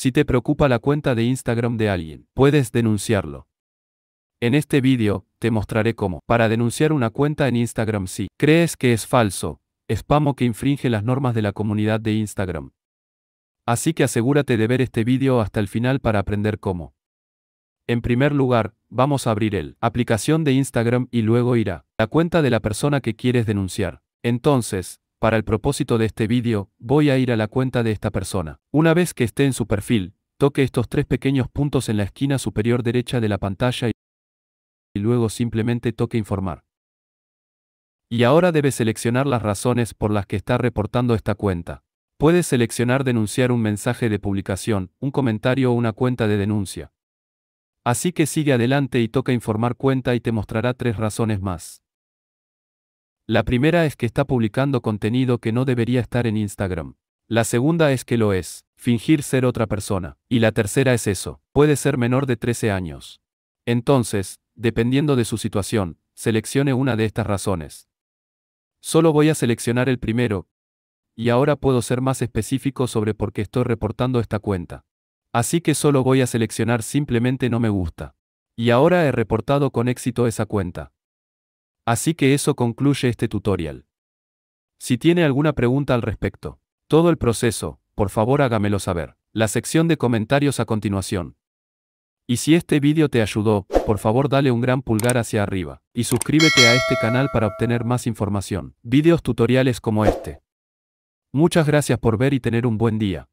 Si te preocupa la cuenta de Instagram de alguien, puedes denunciarlo. En este vídeo, te mostraré cómo, para denunciar una cuenta en Instagram si crees que es falso, spam o que infringe las normas de la comunidad de Instagram. Así que asegúrate de ver este vídeo hasta el final para aprender cómo. En primer lugar, vamos a abrir el aplicación de Instagram y luego irá la cuenta de la persona que quieres denunciar. Entonces, para el propósito de este vídeo, voy a ir a la cuenta de esta persona. Una vez que esté en su perfil, toque estos tres pequeños puntos en la esquina superior derecha de la pantalla y luego simplemente toque informar. Y ahora debe seleccionar las razones por las que está reportando esta cuenta. Puede seleccionar denunciar un mensaje de publicación, un comentario o una cuenta de denuncia. Así que sigue adelante y toca informar cuenta y te mostrará tres razones más. La primera es que está publicando contenido que no debería estar en Instagram. La segunda es que lo es, fingir ser otra persona. Y la tercera es eso, puede ser menor de 13 años. Entonces, dependiendo de su situación, seleccione una de estas razones. Solo voy a seleccionar el primero. Y ahora puedo ser más específico sobre por qué estoy reportando esta cuenta. Así que solo voy a seleccionar simplemente no me gusta. Y ahora he reportado con éxito esa cuenta. Así que eso concluye este tutorial. Si tiene alguna pregunta al respecto, todo el proceso, por favor hágamelo saber. La sección de comentarios a continuación. Y si este vídeo te ayudó, por favor dale un gran pulgar hacia arriba, y suscríbete a este canal para obtener más información, vídeos tutoriales como este. Muchas gracias por ver y tener un buen día.